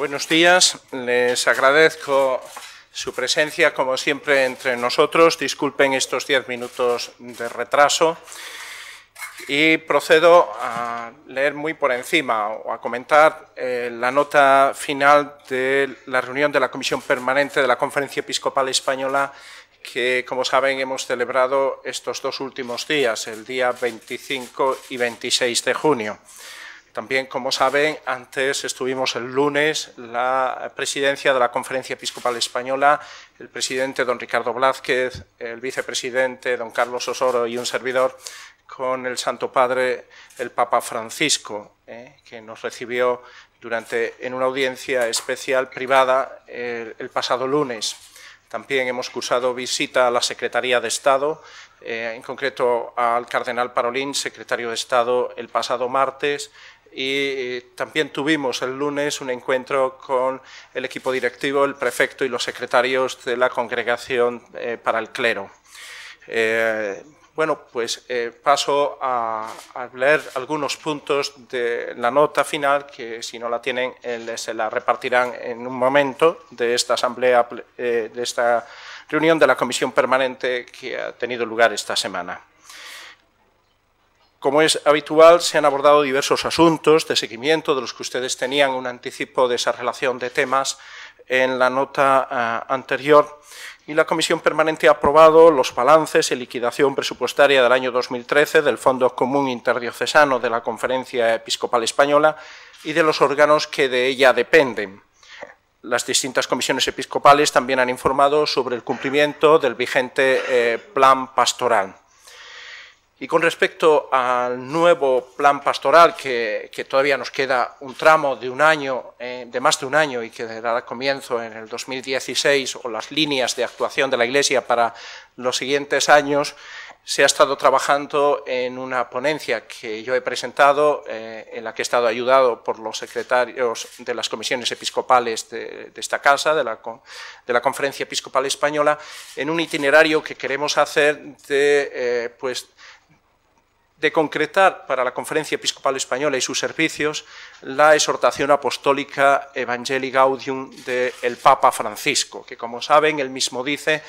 Buenos días, les agradezco su presencia, como siempre, entre nosotros. Disculpen estos diez minutos de retraso. Y procedo a leer muy por encima o a comentar eh, la nota final de la reunión de la Comisión Permanente de la Conferencia Episcopal Española que, como saben, hemos celebrado estos dos últimos días, el día 25 y 26 de junio. También, como saben, antes estuvimos el lunes la presidencia de la Conferencia Episcopal Española, el presidente don Ricardo Blázquez, el vicepresidente don Carlos Osoro y un servidor con el Santo Padre, el Papa Francisco, eh, que nos recibió durante, en una audiencia especial privada el pasado lunes. También hemos cursado visita a la Secretaría de Estado, eh, en concreto al Cardenal Parolín, secretario de Estado, el pasado martes, y eh, también tuvimos el lunes un encuentro con el equipo directivo, el prefecto y los secretarios de la congregación eh, para el clero. Eh, bueno, pues paso a, a, leer algunos puntos de la nota final, que si no la tienen se la repartirán en un momento de esta asamblea, de esta reunión de la comisión permanente que ha tenido lugar esta semana. Como es habitual, se han abordado diversos asuntos de seguimiento de los que ustedes tenían un anticipo de esa relación de temas en la nota eh, anterior y la Comisión Permanente ha aprobado los balances y liquidación presupuestaria del año 2013 del Fondo Común Interdiocesano de la Conferencia Episcopal Española y de los órganos que de ella dependen. Las distintas comisiones episcopales también han informado sobre el cumplimiento del vigente eh, plan pastoral. Y con respecto al nuevo plan pastoral, que, todavía nos queda un tramo de un año, eh, de más de un año, y que dará comienzo en el 2016, o las líneas de actuación de la Iglesia para los siguientes años, se ha estado trabajando en una ponencia que yo he presentado, eh, en la que he estado ayudado por los secretarios de las comisiones episcopales de, esta casa, de la, de la, Conferencia Episcopal Española, en un itinerario que queremos hacer de, eh, pues, de concretar para la Conferencia Episcopal Española y sus servicios la exhortación apostólica Evangelii Gaudium del Papa Francisco, que como saben, él mismo dice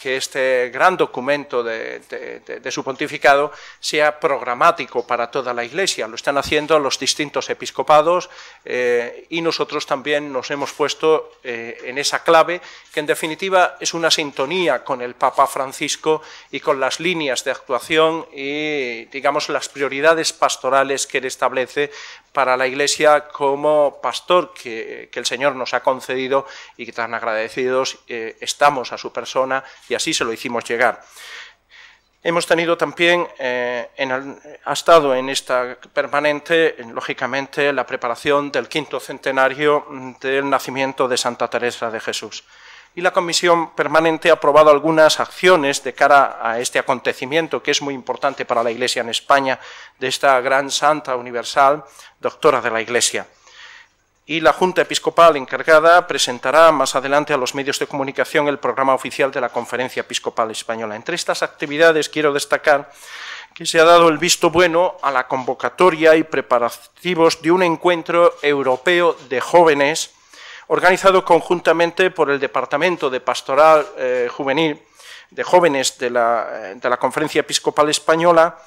que este gran documento de, su pontificado sea programático para toda la Iglesia. Lo están haciendo los distintos episcopados eh, y nosotros también nos hemos puesto eh, en esa clave, que en definitiva es una sintonía con el Papa Francisco y con las líneas de actuación y, digamos, las prioridades pastorales que él establece para la Iglesia como pastor que, el Señor nos ha concedido y que tan agradecidos eh, estamos a su persona y así se lo hicimos llegar. Hemos tenido también, eh, en ha estado en esta permanente, lógicamente, la preparación del quinto centenario del nacimiento de Santa Teresa de Jesús. Y la Comisión Permanente ha aprobado algunas acciones de cara a este acontecimiento, que es muy importante para la Iglesia en España, de esta gran santa universal, doctora de la Iglesia y la Junta Episcopal encargada presentará más adelante a los medios de comunicación el programa oficial de la Conferencia Episcopal Española. Entre estas actividades quiero destacar que se ha dado el visto bueno a la convocatoria y preparativos de un encuentro europeo de jóvenes organizado conjuntamente por el Departamento de Pastoral eh, Juvenil de Jóvenes eh, de la Conferencia Episcopal Española,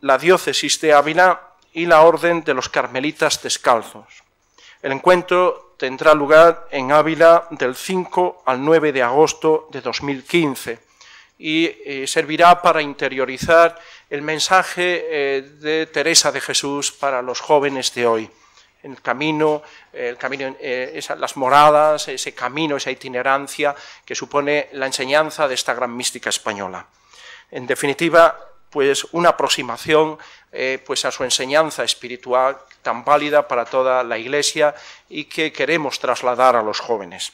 la Diócesis de Ávila y la Orden de los Carmelitas Descalzos. El encuentro tendrá lugar en Ávila del 5 al 9 de agosto de 2015 y eh, servirá para interiorizar el mensaje eh, de Teresa de Jesús para los jóvenes de hoy. El camino, eh, el camino las moradas, ese camino, esa itinerancia que supone la enseñanza de esta gran mística española. En definitiva, pues una aproximación eh, pues a su enseñanza espiritual tan válida para toda la Iglesia y que queremos trasladar a los jóvenes.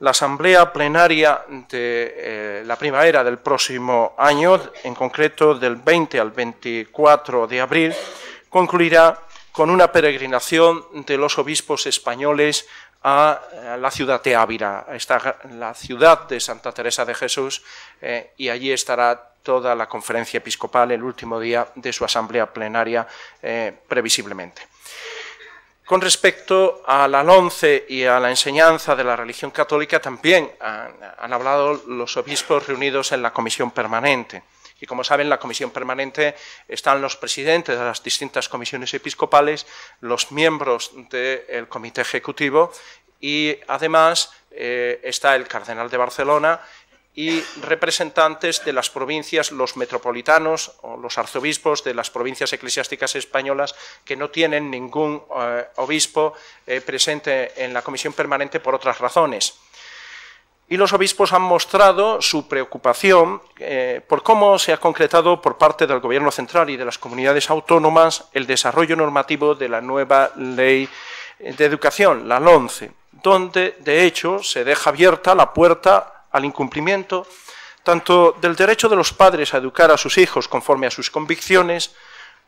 La asamblea plenaria de eh, la primavera del próximo año, en concreto del 20 al 24 de abril, concluirá con una peregrinación de los obispos españoles a la ciudad de Ávila, a la ciudad de Santa Teresa de Jesús, eh, y allí estará toda la conferencia episcopal el último día de su asamblea plenaria eh, previsiblemente. Con respecto a la LONCE y a la enseñanza de la religión católica, también han, hablado los obispos reunidos en la comisión permanente. Y como saben, en la comisión permanente están los presidentes de las distintas comisiones episcopales, los miembros del comité ejecutivo y además eh, está el cardenal de Barcelona y representantes de las provincias, los metropolitanos o los arzobispos de las provincias eclesiásticas españolas que no tienen ningún eh, obispo eh, presente en la comisión permanente por otras razones. Y los obispos han mostrado su preocupación eh, por cómo se ha concretado por parte del Gobierno central y de las comunidades autónomas el desarrollo normativo de la nueva ley de educación, la LONCE, donde de hecho se deja abierta la puerta al incumplimiento tanto del derecho de los padres a educar a sus hijos conforme a sus convicciones,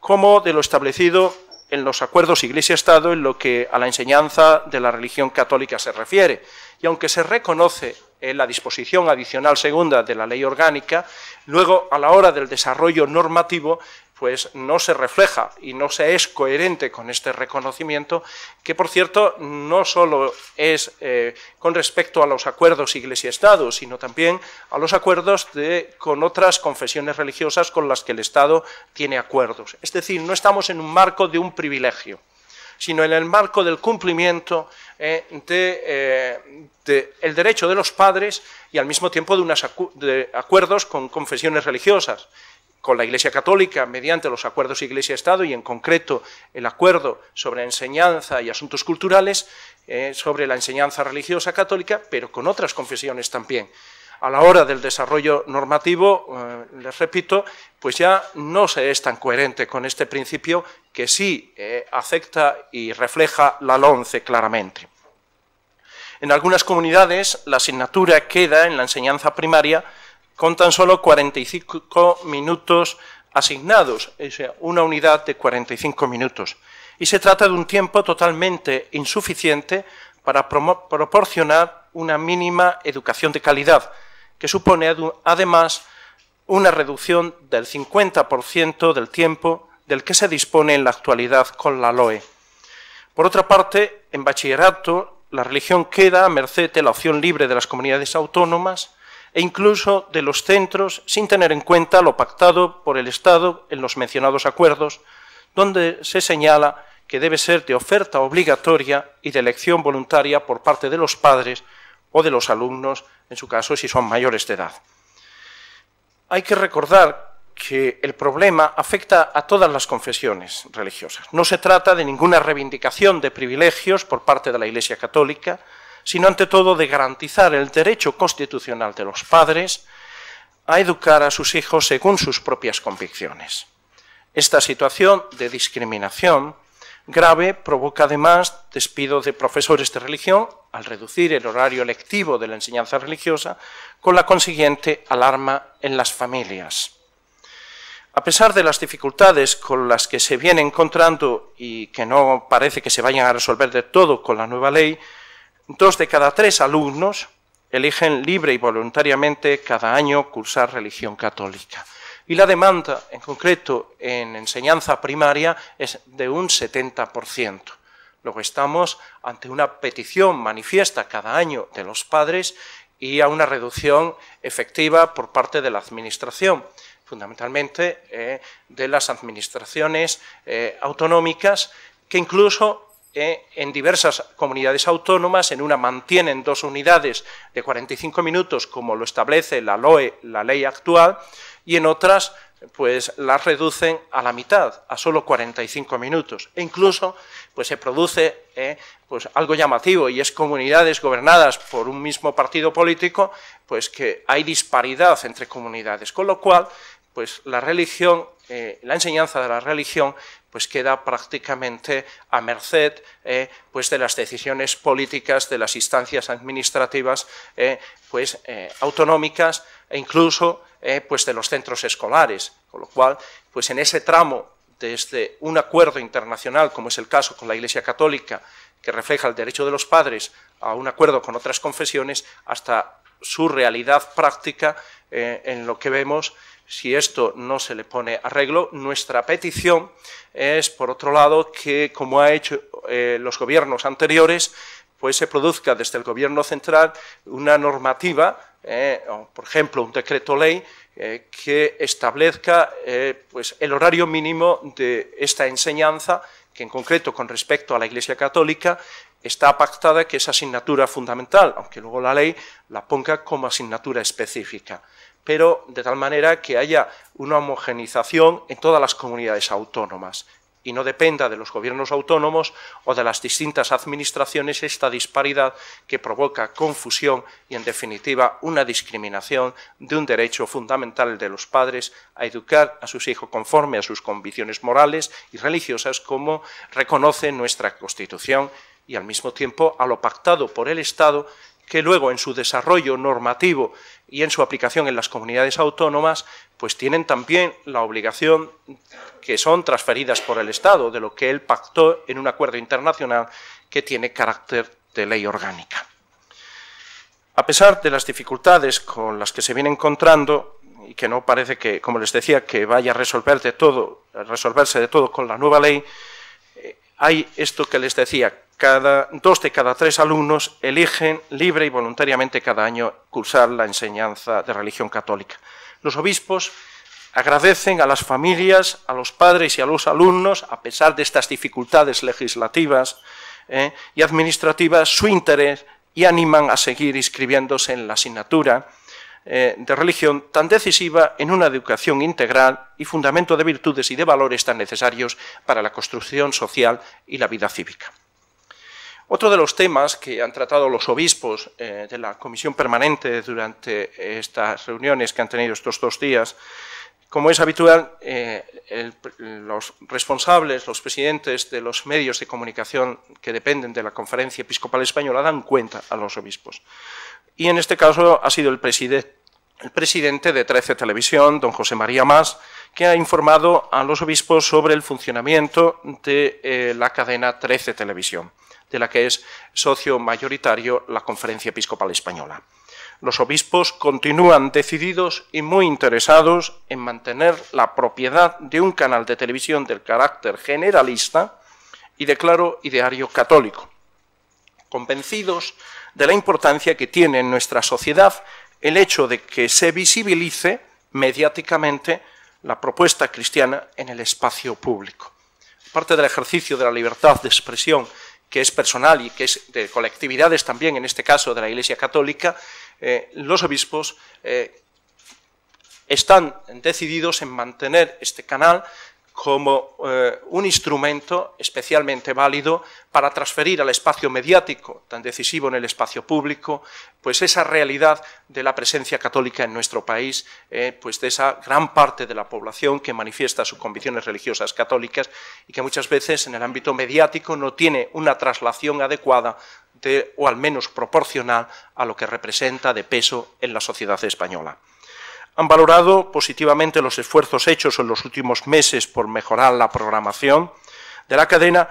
como de lo establecido en los acuerdos Iglesia-Estado en lo que a la enseñanza de la religión católica se refiere. Y aunque se reconoce en eh, la disposición adicional segunda de la ley orgánica, luego a la hora del desarrollo normativo pues no se refleja y no se es coherente con este reconocimiento, que por cierto no solo es eh, con respecto a los acuerdos Iglesia-Estado, sino también a los acuerdos con otras confesiones religiosas con las que el Estado tiene acuerdos. Es decir, no estamos en un marco de un privilegio, sino en el marco del cumplimiento eh, del eh, derecho de los padres y al mismo tiempo de unos de acuerdos con confesiones religiosas con la Iglesia Católica mediante los acuerdos Iglesia-Estado y en concreto el acuerdo sobre enseñanza y asuntos culturales, eh, sobre la enseñanza religiosa católica, pero con otras confesiones también. A la hora del desarrollo normativo, eh, les repito, pues ya no se es tan coherente con este principio que sí eh, afecta y refleja la LONCE claramente. En algunas comunidades la asignatura queda en la enseñanza primaria con tan solo 45 minutos asignados, o sea, una unidad de 45 minutos. Y se trata de un tiempo totalmente insuficiente para proporcionar una mínima educación de calidad, que supone además una reducción del 50% del tiempo del que se dispone en la actualidad con la LOE. Por otra parte, en bachillerato, la religión queda a merced de la opción libre de las comunidades autónomas e incluso de los centros sin tener en cuenta lo pactado por el Estado en los mencionados acuerdos, donde se señala que debe ser de oferta obligatoria y de elección voluntaria por parte de los padres o de los alumnos, en su caso, si son mayores de edad. Hay que recordar que el problema afecta a todas las confesiones religiosas. No se trata de ninguna reivindicación de privilegios por parte de la Iglesia Católica, sino ante todo de garantizar el derecho constitucional de los padres a educar a sus hijos según sus propias convicciones. Esta situación de discriminación grave provoca además despido de profesores de religión al reducir el horario lectivo de la enseñanza religiosa, con la consiguiente alarma en las familias. A pesar de las dificultades con las que se viene encontrando y que no parece que se vayan a resolver de todo con la nueva ley, Dos de cada tres alumnos eligen libre y voluntariamente cada año cursar religión católica. Y la demanda, en concreto en enseñanza primaria, es de un 70%. Luego estamos ante una petición manifiesta cada año de los padres y a una reducción efectiva por parte de la Administración, fundamentalmente eh, de las administraciones eh, autonómicas, que incluso en diversas comunidades autónomas, en una mantienen dos unidades de 45 minutos, como lo establece la LOE, la ley actual, y en otras pues las reducen a la mitad, a solo 45 minutos. E incluso pues, se produce eh, pues, algo llamativo y es comunidades gobernadas por un mismo partido político, pues que hay disparidad entre comunidades, con lo cual pues la religión, eh, la enseñanza de la religión, pues queda prácticamente a merced eh, pues de las decisiones políticas de las instancias administrativas eh, pues, autonómicas e incluso pues de los centros escolares. Con lo cual, pues en ese tramo, desde un acuerdo internacional, como es el caso con la Iglesia Católica, que refleja el derecho de los padres a un acuerdo con otras confesiones, hasta su realidad práctica en lo que vemos si esto no se le pone arreglo, nuestra petición es, por otro lado, que, como ha hecho eh, los gobiernos anteriores, pues se produzca desde el Gobierno central una normativa, eh, por ejemplo un decreto ley, eh, que establezca pues, el horario mínimo de esta enseñanza, que en concreto con respecto a la Iglesia Católica está pactada que es asignatura fundamental, aunque luego la ley la ponga como asignatura específica pero de tal manera que haya una homogenización en todas las comunidades autónomas y no dependa de los gobiernos autónomos o de las distintas administraciones esta disparidad que provoca confusión y, en definitiva, una discriminación de un derecho fundamental de los padres a educar a sus hijos conforme a sus convicciones morales y religiosas, como reconoce nuestra Constitución y, al mismo tiempo, a lo pactado por el Estado que luego en su desarrollo normativo y en su aplicación en las comunidades autónomas, pues tienen también la obligación que son transferidas por el Estado, de lo que él pactó en un acuerdo internacional que tiene carácter de ley orgánica. A pesar de las dificultades con las que se viene encontrando, y que no parece que, como les decía, que vaya a todo, resolverse de todo con la nueva ley, eh, hay esto que les decía, dos de cada tres alumnos eligen libre y voluntariamente cada año cursar la enseñanza de religión católica. Los obispos agradecen a las familias, a los padres y a los alumnos, a pesar de estas dificultades legislativas eh, y administrativas, su interés y animan a seguir inscribiéndose en la asignatura eh, de religión tan decisiva en una educación integral y fundamento de virtudes y de valores tan necesarios para la construcción social y la vida cívica. Otro de los temas que han tratado los obispos eh, de la comisión permanente durante estas reuniones que han tenido estos dos días, como es habitual, eh, los responsables, los presidentes de los medios de comunicación que dependen de la Conferencia Episcopal Española dan cuenta a los obispos. Y en este caso ha sido el, presidente de 13 Televisión, don José María Más, que ha informado a los obispos sobre el funcionamiento de eh, la cadena 13 Televisión de la que es socio mayoritario la Conferencia Episcopal Española. Los obispos continúan decididos y muy interesados en mantener la propiedad de un canal de televisión del carácter generalista y de claro ideario católico, convencidos de la importancia que tiene en nuestra sociedad el hecho de que se visibilice mediáticamente la propuesta cristiana en el espacio público. Parte del ejercicio de la libertad de expresión que es personal y que es de colectividades también, en este caso de la Iglesia Católica, eh, los obispos eh, están decididos en mantener este canal como eh, un instrumento especialmente válido para transferir al espacio mediático, tan decisivo en el espacio público, pues esa realidad de la presencia católica en nuestro país, eh, pues de esa gran parte de la población que manifiesta sus convicciones religiosas católicas y que muchas veces en el ámbito mediático no tiene una traslación adecuada o al menos proporcional a lo que representa de peso en la sociedad española han valorado positivamente los esfuerzos hechos en los últimos meses por mejorar la programación de la cadena,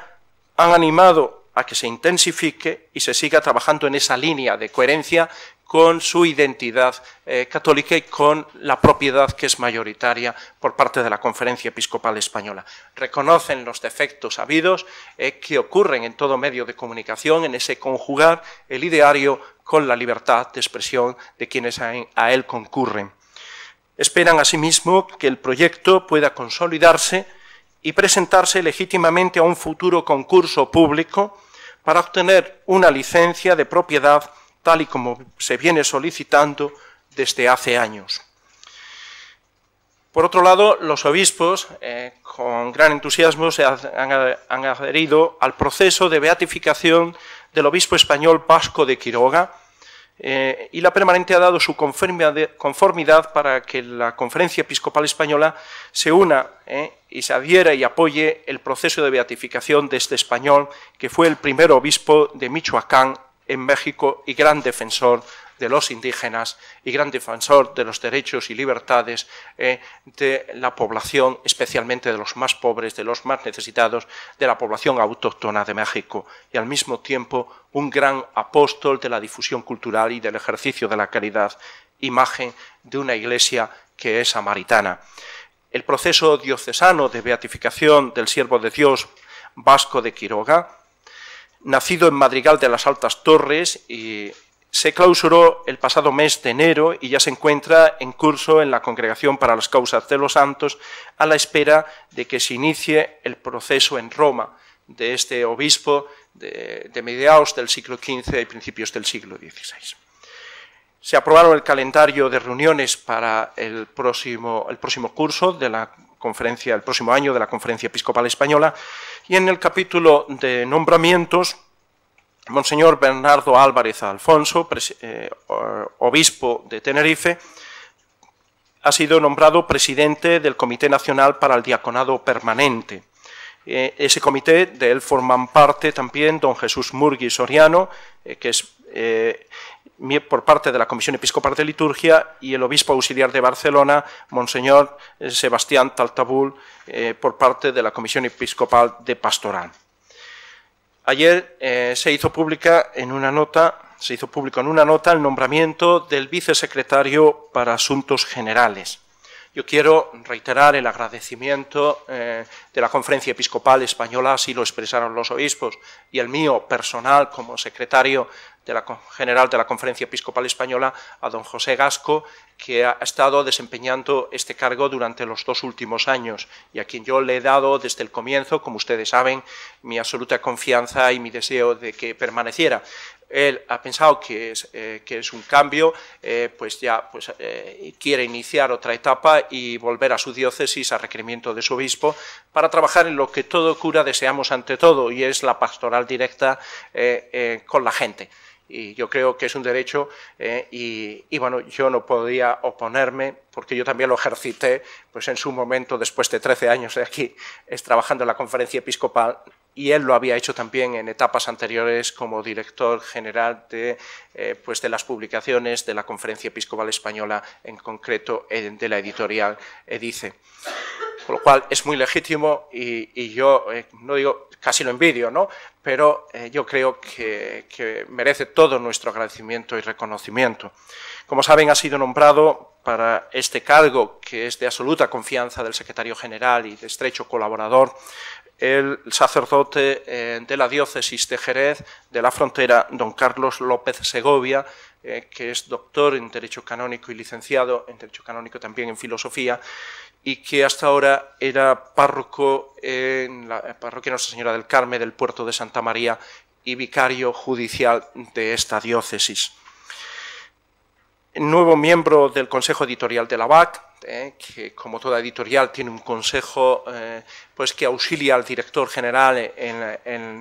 han animado a que se intensifique y se siga trabajando en esa línea de coherencia con su identidad eh, católica y con la propiedad que es mayoritaria por parte de la Conferencia Episcopal Española. Reconocen los defectos habidos eh, que ocurren en todo medio de comunicación, en ese conjugar el ideario con la libertad de expresión de quienes a él concurren. Esperan asimismo que el proyecto pueda consolidarse y presentarse legítimamente a un futuro concurso público para obtener una licencia de propiedad tal y como se viene solicitando desde hace años. Por otro lado, los obispos, eh, con gran entusiasmo, se han, han adherido al proceso de beatificación del obispo español Pasco de Quiroga, eh, y la permanente ha dado su conformidad para que la Conferencia Episcopal Española se una eh, y se adhiera y apoye el proceso de beatificación de este español, que fue el primer obispo de Michoacán en México y gran defensor de los indígenas y gran defensor de los derechos y libertades eh, de la población, especialmente de los más pobres, de los más necesitados, de la población autóctona de México y al mismo tiempo un gran apóstol de la difusión cultural y del ejercicio de la caridad, imagen de una iglesia que es samaritana. El proceso diocesano de beatificación del siervo de Dios Vasco de Quiroga, nacido en Madrigal de las Altas Torres y se clausuró el pasado mes de enero y ya se encuentra en curso en la Congregación para las Causas de los Santos a la espera de que se inicie el proceso en Roma de este obispo de, de mediados del siglo XV y principios del siglo XVI. Se aprobaron el calendario de reuniones para el próximo, el próximo curso de la conferencia, el próximo año de la Conferencia Episcopal Española y en el capítulo de nombramientos Monseñor Bernardo Álvarez Alfonso, eh, obispo de Tenerife, ha sido nombrado presidente del Comité Nacional para el Diaconado Permanente. Eh, ese comité, de él forman parte también don Jesús Murgui Soriano, eh, que es por parte de la Comisión Episcopal de Liturgia, y el obispo auxiliar de Barcelona, Monseñor Sebastián Taltabul, por parte de la Comisión Episcopal de Pastoral. Ayer eh, se hizo pública en una nota, se hizo público en una nota el nombramiento del vicesecretario para Asuntos Generales. Yo quiero reiterar el agradecimiento eh, de la Conferencia Episcopal Española, así lo expresaron los obispos, y el mío personal como secretario general de la Conferencia Episcopal Española, a don José Gasco, que ha estado desempeñando este cargo durante los dos últimos años y a quien yo le he dado desde el comienzo, como ustedes saben, mi absoluta confianza y mi deseo de que permaneciera él ha pensado que es, eh, un cambio, eh, pues ya pues, eh, quiere iniciar otra etapa y volver a su diócesis a requerimiento de su obispo para trabajar en lo que todo cura deseamos ante todo y es la pastoral directa con la gente. Y yo creo que es un derecho y, bueno, yo no podía oponerme porque yo también lo ejercité pues en su momento, después de 13 años de aquí, es, trabajando en la conferencia episcopal, y él lo había hecho también en etapas anteriores como director general de, eh, pues de las publicaciones de la Conferencia Episcopal Española, en concreto de la editorial Edice. Con lo cual es muy legítimo y, yo, eh, no digo, casi lo envidio, ¿no? pero eh, yo creo que, que merece todo nuestro agradecimiento y reconocimiento. Como saben, ha sido nombrado para este cargo, que es de absoluta confianza del secretario general y de estrecho colaborador, el sacerdote eh, de la diócesis de Jerez de la frontera, don Carlos López Segovia, eh, que es doctor en Derecho Canónico y licenciado en Derecho Canónico también en Filosofía, y que hasta ahora era párroco en la eh, parroquia Nuestra Señora del Carmen del puerto de Santa María y vicario judicial de esta diócesis nuevo miembro del Consejo Editorial de la BAC, eh, que como toda editorial tiene un consejo eh, pues que auxilia al director general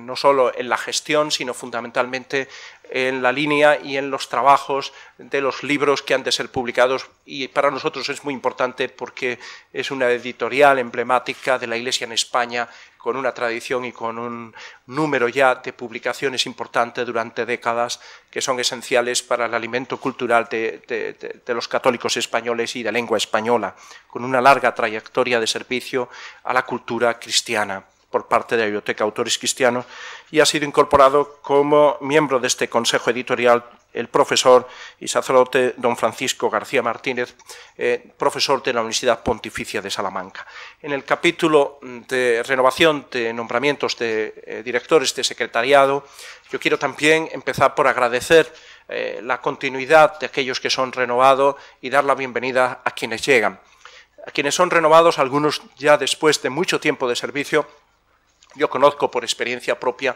no solo en la gestión, sino fundamentalmente en la línea y en los trabajos de los libros que han de ser publicados y para nosotros es muy importante porque es una editorial emblemática de la Iglesia en España con una tradición y con un número ya de publicaciones importantes durante décadas que son esenciales para el alimento cultural de, los católicos españoles y de lengua española, con una larga trayectoria de servicio a la cultura cristiana por parte de la Biblioteca Autores Cristianos y ha sido incorporado como miembro de este Consejo Editorial el profesor y sacerdote don Francisco García Martínez, eh, profesor de la Universidad Pontificia de Salamanca. En el capítulo de renovación de nombramientos de eh, directores de secretariado, yo quiero también empezar por agradecer eh, la continuidad de aquellos que son renovados y dar la bienvenida a quienes llegan. A quienes son renovados, algunos ya después de mucho tiempo de servicio, yo conozco por experiencia propia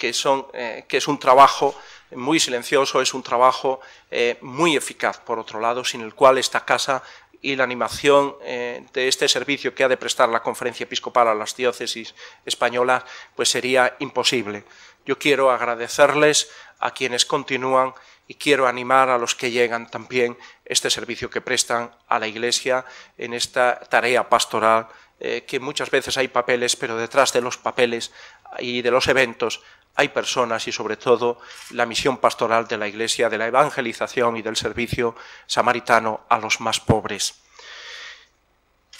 eh, que, es un trabajo muy silencioso, es un trabajo eh, muy eficaz, por otro lado, sin el cual esta casa y la animación eh, de este servicio que ha de prestar la Conferencia Episcopal a las diócesis españolas, pues sería imposible. Yo quiero agradecerles a quienes continúan y quiero animar a los que llegan también este servicio que prestan a la Iglesia en esta tarea pastoral eh, que muchas veces hay papeles, pero detrás de los papeles y de los eventos hay personas y sobre todo la misión pastoral de la Iglesia, de la evangelización y del servicio samaritano a los más pobres.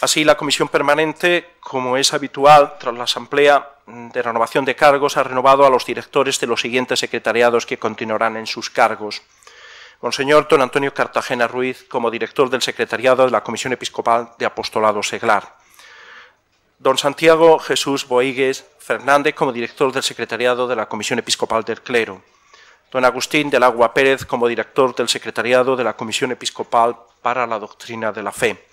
Así, la comisión permanente, como es habitual, tras la asamblea de renovación de cargos, ha renovado a los directores de los siguientes secretariados que continuarán en sus cargos. Monseñor don Antonio Cartagena Ruiz como director del secretariado de la Comisión Episcopal de Apostolado Seglar. Don Santiago Jesús Boigues Fernández como director del Secretariado de la Comisión Episcopal del Clero. Don Agustín del Agua Pérez como director del Secretariado de la Comisión Episcopal para la Doctrina de la Fe.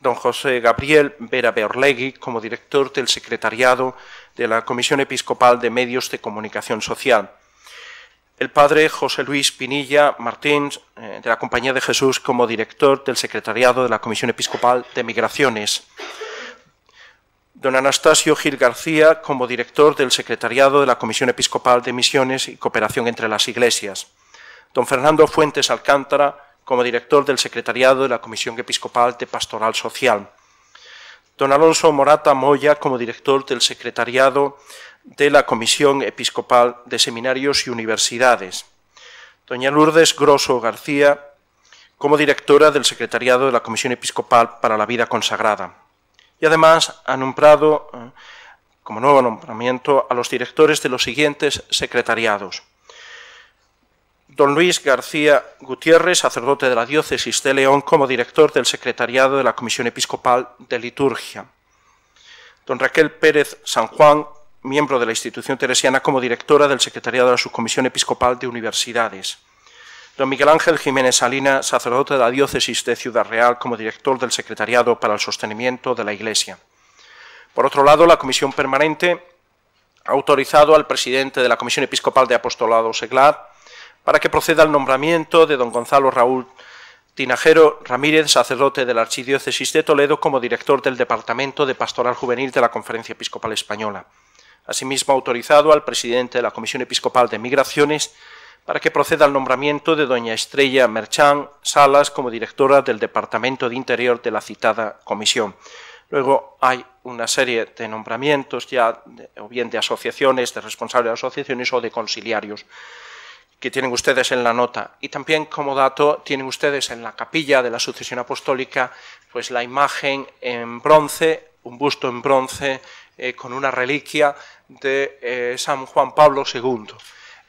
Don José Gabriel Vera Beorlegui como director del Secretariado de la Comisión Episcopal de Medios de Comunicación Social. El padre José Luis Pinilla Martín eh, de la Compañía de Jesús como director del Secretariado de la Comisión Episcopal de Migraciones don Anastasio Gil García como director del Secretariado de la Comisión Episcopal de Misiones y Cooperación entre las Iglesias, don Fernando Fuentes Alcántara como director del Secretariado de la Comisión Episcopal de Pastoral Social, don Alonso Morata Moya como director del Secretariado de la Comisión Episcopal de Seminarios y Universidades, doña Lourdes Grosso García como directora del Secretariado de la Comisión Episcopal para la Vida Consagrada, y además ha nombrado eh, como nuevo nombramiento a los directores de los siguientes secretariados. Don Luis García Gutiérrez, sacerdote de la diócesis de León, como director del secretariado de la Comisión Episcopal de Liturgia. Don Raquel Pérez San Juan, miembro de la institución teresiana, como directora del secretariado de la Subcomisión Episcopal de Universidades Don Miguel Ángel Jiménez Salina, sacerdote de la diócesis de Ciudad Real, como director del Secretariado para el Sostenimiento de la Iglesia. Por otro lado, la Comisión Permanente ha autorizado al presidente de la Comisión Episcopal de Apostolado seglar para que proceda al nombramiento de don Gonzalo Raúl Tinajero Ramírez, sacerdote de la Archidiócesis de Toledo, como director del Departamento de Pastoral Juvenil de la Conferencia Episcopal Española. Asimismo, ha autorizado al presidente de la Comisión Episcopal de Migraciones para que proceda al nombramiento de doña Estrella Merchán Salas como directora del Departamento de Interior de la citada comisión. Luego hay una serie de nombramientos ya, o bien de asociaciones, de responsables de asociaciones o de conciliarios que tienen ustedes en la nota. Y también, como dato, tienen ustedes en la capilla de la sucesión apostólica pues la imagen en bronce, un busto en bronce eh, con una reliquia de eh, San Juan Pablo II.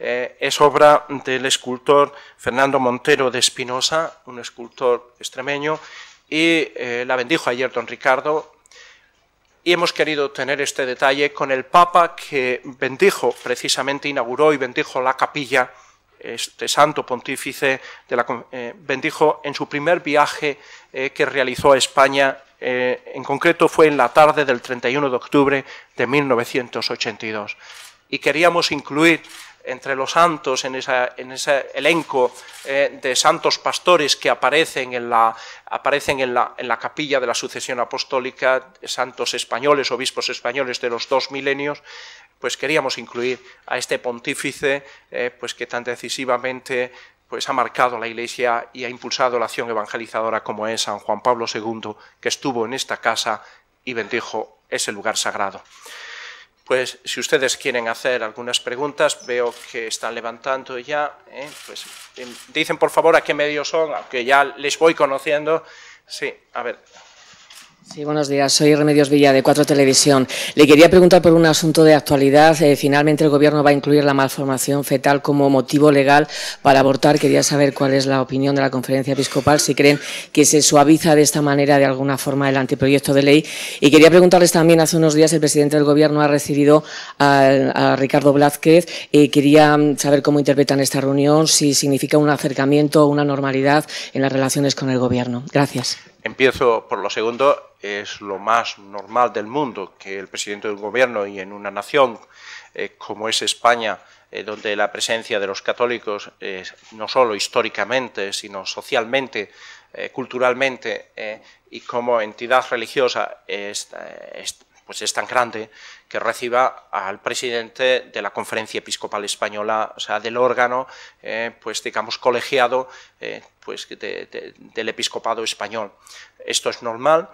Eh, es obra del escultor Fernando Montero de Espinosa, un escultor extremeño, y eh, la bendijo ayer don Ricardo. Y hemos querido tener este detalle con el Papa que bendijo, precisamente inauguró y bendijo la capilla, este santo pontífice, de la, eh, bendijo en su primer viaje que realizó a España en concreto fue en la tarde del 31 de octubre de 1982. Y queríamos incluir entre los santos, en, ese elenco eh, de santos pastores que aparecen, en la, capilla de la sucesión apostólica, santos españoles, obispos españoles de los dos milenios, pues queríamos incluir a este pontífice, eh, pues que tan decisivamente pues ha marcado la Iglesia y ha impulsado la acción evangelizadora como es San Juan Pablo II, que estuvo en esta casa y bendijo ese lugar sagrado. Pues si ustedes quieren hacer algunas preguntas, veo que están levantando ya, ¿eh? pues, em, dicen por favor a qué medios son, aunque ya les voy conociendo. Sí, a ver. Sí, buenos días. Soy Remedios Villa de Cuatro Televisión. Le quería preguntar por un asunto de actualidad. Eh, finalmente el Gobierno va a incluir la malformación fetal como motivo legal para abortar. Quería saber cuál es la opinión de la Conferencia Episcopal, si creen que se suaviza de esta manera de alguna forma el anteproyecto de ley. Y quería preguntarles también, hace unos días el presidente del Gobierno ha recibido a, Ricardo Blázquez. Eh, quería mm, saber cómo interpretan esta reunión, si significa un acercamiento o una normalidad en las relaciones con el Gobierno. Gracias. Empiezo por lo segundo es lo más normal del mundo que el presidente de un gobierno y en una nación eh, como es España, eh, donde la presencia de los católicos, no solo históricamente, sino socialmente, eh, culturalmente y como entidad religiosa, pues es tan grande, que reciba al presidente de la Conferencia Episcopal Española, o sea, del órgano, eh, pues digamos, colegiado eh, pues, del episcopado español. Esto es normal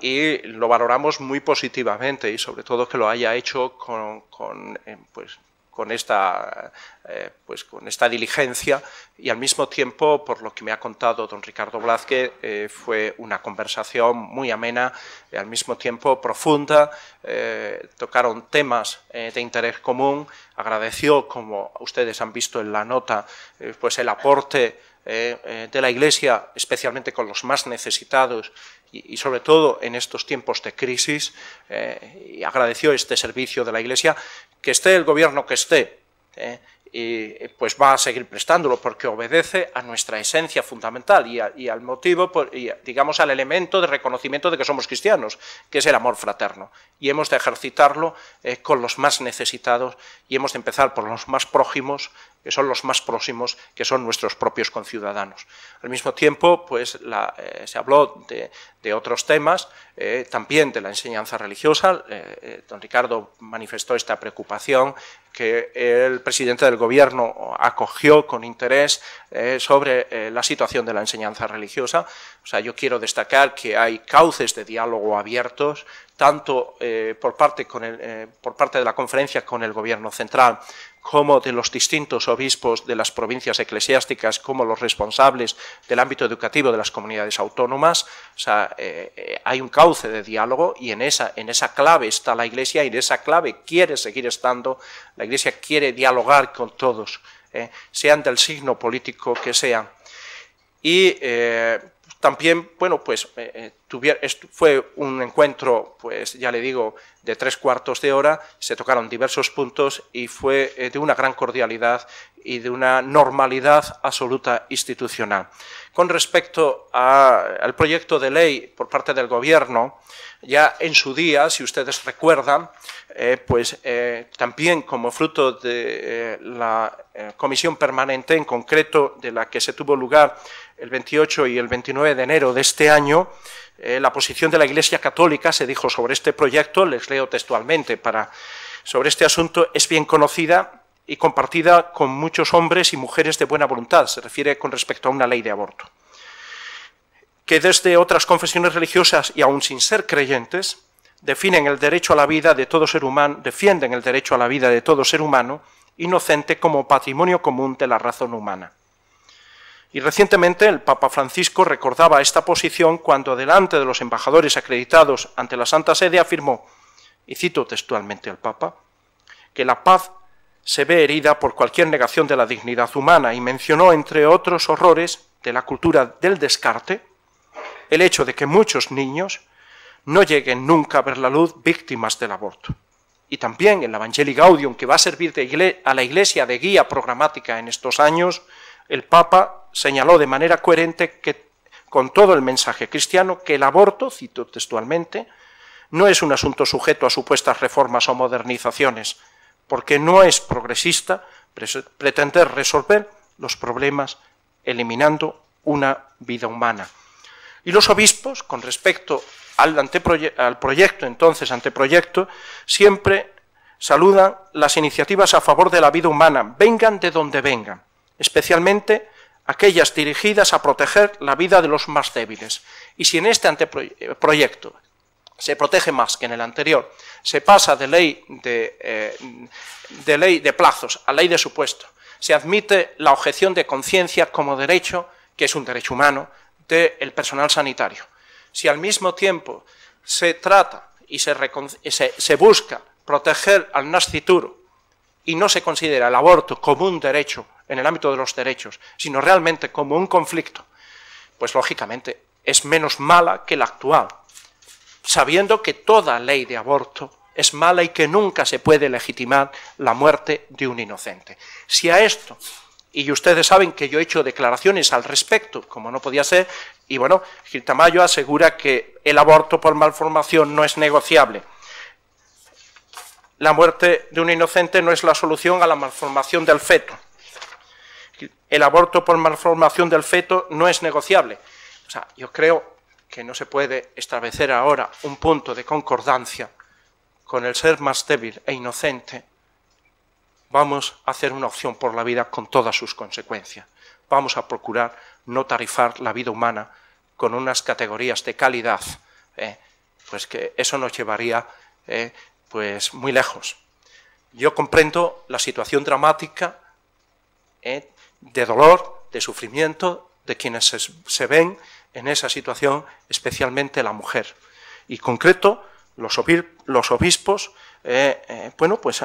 y lo valoramos muy positivamente y sobre todo que lo haya hecho con, eh, pues, con esta, eh, pues con esta diligencia y al mismo tiempo, por lo que me ha contado don Ricardo Blázquez, eh, fue una conversación muy amena y al mismo tiempo profunda, eh, tocaron temas de interés común, agradeció, como ustedes han visto en la nota, pues el aporte de la Iglesia, especialmente con los más necesitados y, sobre todo en estos tiempos de crisis, eh, y agradeció este servicio de la Iglesia, que esté el gobierno que esté, eh, eh, pues va a seguir prestándolo porque obedece a nuestra esencia fundamental y, al motivo, pues, digamos, al elemento de reconocimiento de que somos cristianos, que es el amor fraterno. Y hemos de ejercitarlo eh, con los más necesitados y hemos de empezar por los más prójimos, que son los más próximos, que son nuestros propios conciudadanos. Al mismo tiempo, pues eh, se habló de, otros temas, también de la enseñanza religiosa. don Ricardo manifestó esta preocupación que el presidente del gobierno acogió con interés eh, sobre eh, la situación de la enseñanza religiosa. O sea, yo quiero destacar que hay cauces de diálogo abiertos tanto eh, eh, por, parte de la conferencia con el gobierno central, como de los distintos obispos de las provincias eclesiásticas, como los responsables del ámbito educativo de las comunidades autónomas. O sea, eh, hay un cauce de diálogo y en esa, en esa clave está la Iglesia y en esa clave quiere seguir estando. La Iglesia quiere dialogar con todos, sean del signo político que sea. Y también, bueno, pues fue un encuentro, pues ya le digo, de tres cuartos de hora, se tocaron diversos puntos y fue eh, de una gran cordialidad y de una normalidad absoluta institucional. Con respecto al proyecto de ley por parte del Gobierno, ya en su día, si ustedes recuerdan, eh, pues eh, también como fruto de la comisión permanente, en concreto de la que se tuvo lugar el 28 y el 29 de enero de este año, eh, la posición de la Iglesia Católica se dijo sobre este proyecto, les leo textualmente, para, sobre este asunto es bien conocida y compartida con muchos hombres y mujeres de buena voluntad, se refiere con respecto a una ley de aborto, que desde otras confesiones religiosas y aún sin ser creyentes, definen el derecho a la vida de todo ser humano, defienden el derecho a la vida de todo ser humano inocente como patrimonio común de la razón humana. Y recientemente el Papa Francisco recordaba esta posición cuando delante de los embajadores acreditados ante la Santa Sede afirmó, y cito textualmente al Papa, que la paz se ve herida por cualquier negación de la dignidad humana y mencionó, entre otros horrores de la cultura del descarte, el hecho de que muchos niños no lleguen nunca a ver la luz víctimas del aborto. Y también el Evangelii Gaudium, que va a servir de a la Iglesia de guía programática en estos años, el Papa señaló de manera coherente que, con todo el mensaje cristiano que el aborto, cito textualmente, no es un asunto sujeto a supuestas reformas o modernizaciones, porque no es progresista pretender resolver los problemas eliminando una vida humana. Y los obispos, con respecto al, al, proyecto, entonces anteproyecto, siempre saludan las iniciativas a favor de la vida humana, vengan de donde vengan especialmente aquellas dirigidas a proteger la vida de los más débiles. Y si en este anteproyecto eh, se protege más que en el anterior, se pasa eh, de ley de, plazos a ley de supuesto, se admite la objeción de conciencia como derecho, que es un derecho humano, del personal sanitario. Si al mismo tiempo se trata y se, se busca proteger al nascituro y no se considera el aborto como un derecho en el ámbito de los derechos, sino realmente como un conflicto, pues lógicamente es menos mala que la actual, sabiendo que toda ley de aborto es mala y que nunca se puede legitimar la muerte de un inocente. Si a esto, y ustedes saben que yo he hecho declaraciones al respecto, como no podía ser, y bueno, Gil asegura que el aborto por malformación no es negociable. La muerte de un inocente no es la solución a la malformación del feto el aborto por malformación del feto no es negociable. O sea, yo creo que no se puede establecer ahora un punto de concordancia con el ser más débil e inocente. Vamos a hacer una opción por la vida con todas sus consecuencias. Vamos a procurar no tarifar la vida humana con unas categorías de calidad, eh, pues que eso nos llevaría eh, pues muy lejos. Yo comprendo la situación dramática eh, de dolor, de sufrimiento de quienes se, ven en esa situación, especialmente la mujer. Y concreto, los, obispos, eh, eh, bueno, pues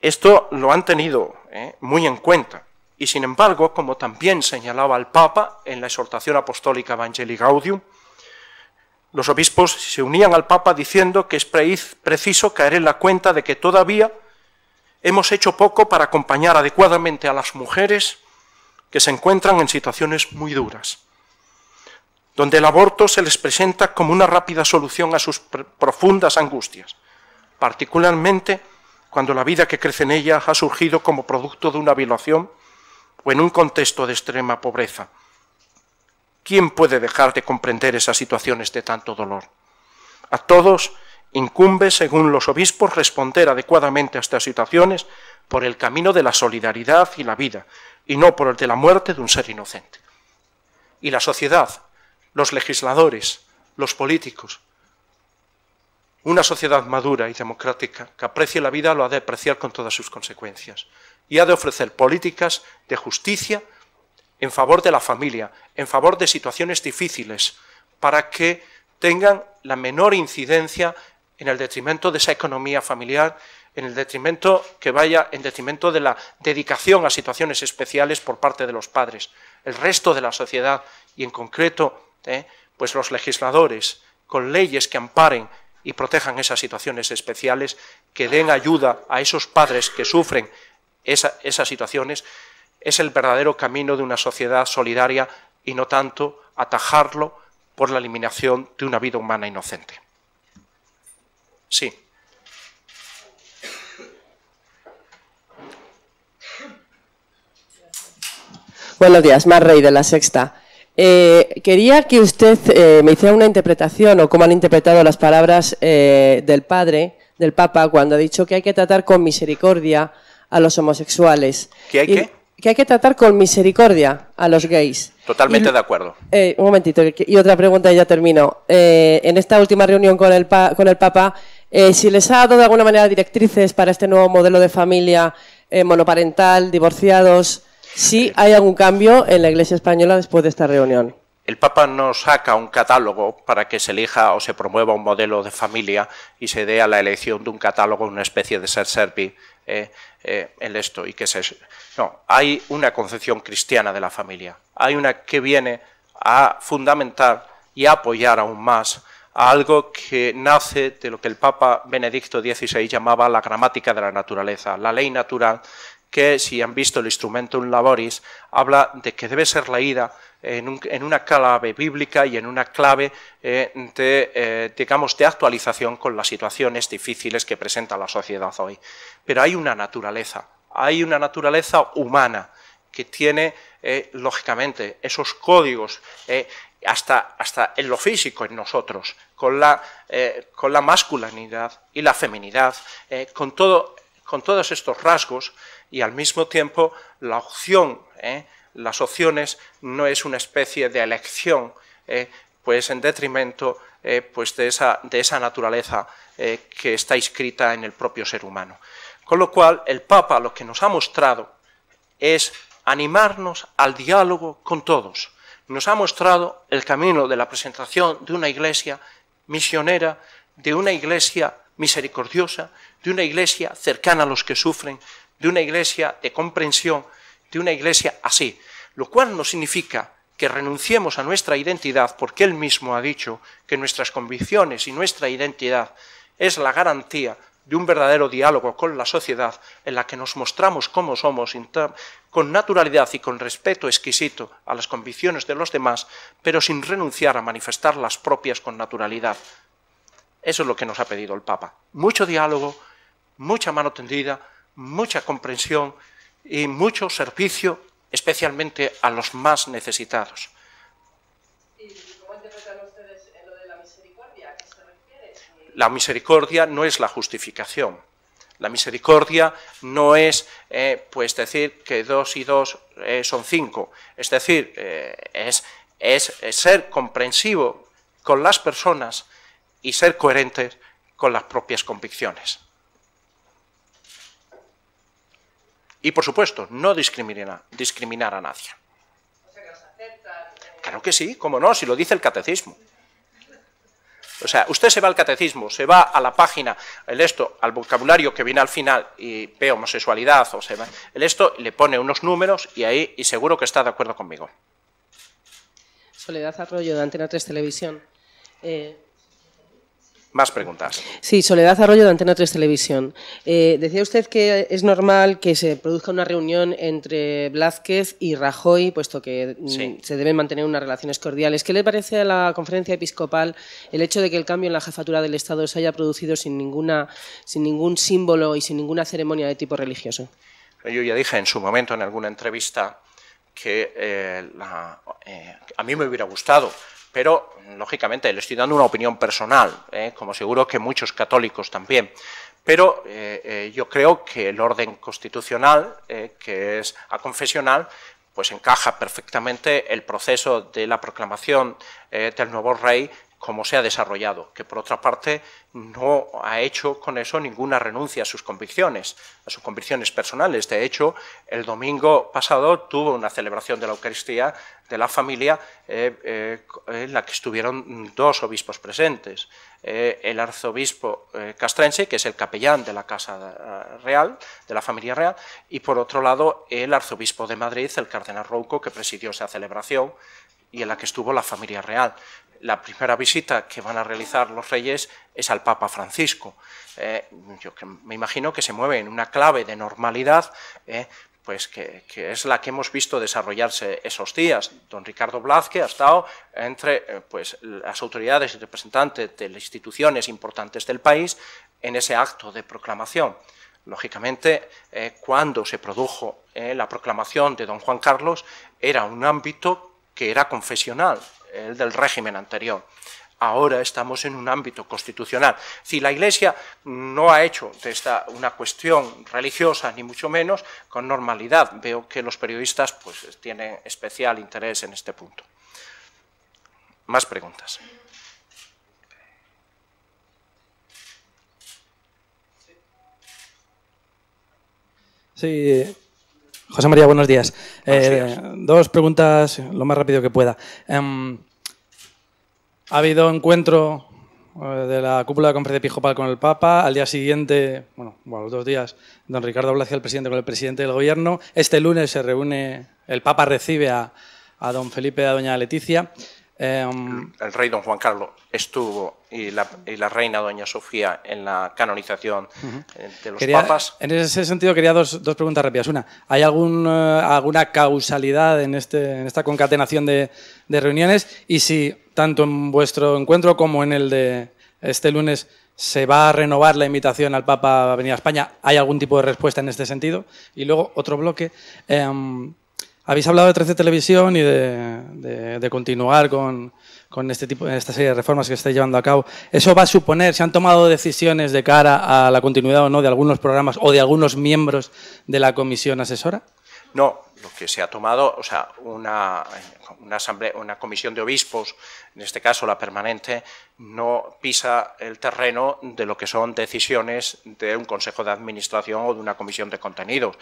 esto lo han tenido eh, muy en cuenta. Y sin embargo, como también señalaba el Papa en la exhortación apostólica Evangelii Gaudium, los obispos se unían al Papa diciendo que es preciso caer en la cuenta de que todavía hemos hecho poco para acompañar adecuadamente a las mujeres que se encuentran en situaciones muy duras, donde el aborto se les presenta como una rápida solución a sus profundas angustias, particularmente cuando la vida que crece en ellas ha surgido como producto de una violación o en un contexto de extrema pobreza. ¿Quién puede dejar de comprender esas situaciones de tanto dolor? A todos Incumbe, según los obispos, responder adecuadamente a estas situaciones por el camino de la solidaridad y la vida, y no por el de la muerte de un ser inocente. Y la sociedad, los legisladores, los políticos, una sociedad madura y democrática que aprecie la vida lo ha de apreciar con todas sus consecuencias y ha de ofrecer políticas de justicia en favor de la familia, en favor de situaciones difíciles, para que tengan la menor incidencia en el detrimento de esa economía familiar, en el detrimento que vaya en detrimento de la dedicación a situaciones especiales por parte de los padres, el resto de la sociedad y en concreto eh, pues los legisladores con leyes que amparen y protejan esas situaciones especiales, que den ayuda a esos padres que sufren esas situaciones, es el verdadero camino de una sociedad solidaria y no tanto atajarlo por la eliminación de una vida humana inocente. Sí. Buenos días, Mar Rey de la Sexta. Eh, quería que usted eh, me hiciera una interpretación o cómo han interpretado las palabras eh, del padre, del Papa, cuando ha dicho que hay que tratar con misericordia a los homosexuales. ¿Qué hay que? Que hay que tratar con misericordia a los gays. Totalmente de acuerdo. un momentito, y otra pregunta y ya termino. en esta última reunión con el, con el Papa eh, si les ha dado de alguna manera directrices para este nuevo modelo de familia eh, monoparental, divorciados, si hay algún cambio en la Iglesia española después de esta reunión. El Papa no saca un catálogo para que se elija o se promueva un modelo de familia y se dé a la elección de un catálogo una especie de ser serpi, en eh, el esto y que se... No, hay una concepción cristiana de la familia. Hay una que viene a fundamentar y a apoyar aún más algo que nace de lo que el Papa Benedicto XVI llamaba la gramática de la naturaleza, la ley natural, que si han visto el instrumentum laboris, habla de que debe ser leída en, una clave bíblica y en una clave eh, eh, de actualización con las situaciones difíciles que presenta la sociedad hoy. Pero hay una naturaleza, hay una naturaleza humana que tiene, eh, lógicamente, esos códigos, eh, hasta, hasta, en lo físico en nosotros, con la, eh, con la masculinidad y la feminidad, con, todo, con todos estos rasgos, y al mismo tiempo la opción, las opciones no es una especie de elección, pues en detrimento pues de, esa, de esa naturaleza que está inscrita en el propio ser humano. Con lo cual, el Papa lo que nos ha mostrado es animarnos al diálogo con todos. Nos ha mostrado el camino de la presentación de una iglesia misionera, de una iglesia misericordiosa, de una iglesia cercana a los que sufren, de una iglesia de comprensión, de una iglesia así, lo cual no significa que renunciemos a nuestra identidad porque él mismo ha dicho que nuestras convicciones y nuestra identidad es la garantía de un verdadero diálogo con la sociedad en la que nos mostramos como somos con naturalidad y con respeto exquisito a las convicciones de los demás, pero sin renunciar a manifestar las propias con naturalidad. Eso es lo que nos ha pedido el Papa. Mucho diálogo, mucha mano tendida, mucha comprensión y mucho servicio, especialmente a los más necesitados. la misericordia no es la justificación. La misericordia no es eh, pues decir que dos y dos eh, son cinco. Es decir, eh, es, ser comprensivo con las personas y ser coherentes con las propias convicciones. Y por supuesto, no discriminar, discriminar a nadie. Claro que sí, cómo no, si lo dice el catecismo. O sea, usted se va al catecismo, se va a la página, el esto, al vocabulario que viene al final y ve homosexualidad, o se va, el esto le pone unos números y ahí, y seguro que está de acuerdo conmigo. Soledad Arroyo, de Antena 3 Televisión. Eh, más preguntas. Sí, Soledad Arroyo de Antena 3 Televisión. Eh, decía usted que es normal que se produzca una reunión entre Blázquez y Rajoy, puesto que mm, se deben mantener unas relaciones cordiales. ¿Qué le parece a la conferencia episcopal el hecho de que el cambio en la jefatura del Estado se haya producido sin, ninguna, sin ningún símbolo y sin ninguna ceremonia de tipo religioso? Eh, yo ya dije en su momento, en alguna entrevista, que eh, a mí me hubiera gustado pero lógicamente le estoy dando una opinión personal, ¿eh? como seguro que muchos católicos también. Pero eh, eh, yo creo que el orden constitucional, que es a confesional, pues encaja perfectamente el proceso de la proclamación del nuevo rey como se ha desarrollado, que por otra parte no ha hecho con eso ninguna renuncia a sus convicciones, a sus convicciones personales. De hecho, el domingo pasado tuvo una celebración de la Eucaristía de la familia eh, eh, en la que estuvieron dos obispos presentes. Eh, el arzobispo castrense, que es el capellán de la Casa Real, de la familia real, y por otro lado el arzobispo de Madrid, el cardenal Rouco, que presidió esa celebración, y en la que estuvo la familia real. La primera visita que van a realizar los reyes es al Papa Francisco. Eh, yo me imagino que se mueve en una clave de normalidad, eh, pues que, es la que hemos visto desarrollarse esos días. Don Ricardo Blázquez ha estado entre eh, pues, las autoridades y representantes de las instituciones importantes del país en ese acto de proclamación. Lógicamente, cuando se produjo la proclamación de don Juan Carlos, era un ámbito que era confesional, el del régimen anterior. Ahora estamos en un ámbito constitucional. Si la Iglesia no ha hecho de esta una cuestión religiosa, ni mucho menos, con normalidad. Veo que los periodistas pues, tienen especial interés en este punto. Más preguntas. Sí, eh, José María, buenos eh, días. dos preguntas, lo más rápido que pueda. Em, ha habido encuentro eh, de la cúpula de conferencia de con el Papa. Al día siguiente, bueno, los dos días, don Ricardo Blacia, el presidente, con el presidente del gobierno. Este lunes se reúne, el Papa recibe a, a don Felipe, y a doña Leticia. Em, el rey don Juan Carlos estuvo y la, reina doña Sofía en la canonización eh, de los papas. En ese sentido quería dos, preguntas rápidas. Una, ¿hay algún, eh, alguna causalidad en, este, en esta concatenación de, reuniones? Y si tanto en vuestro encuentro como en el de este lunes se va a renovar la invitación al Papa a venir a España, ¿hay algún tipo de respuesta en este sentido? Y luego otro bloque. Em, habéis hablado de 13 Televisión y de, continuar con, este tipo, esta serie de reformas que estáis llevando a cabo. ¿Eso va a suponer, se han tomado decisiones de cara a la continuidad o no de algunos programas o de algunos miembros de la comisión asesora? No, lo que se ha tomado, o sea, una, una, asamblea, una comisión de obispos, en este caso la permanente, no pisa el terreno de lo que son decisiones de un consejo de administración o de una comisión de contenidos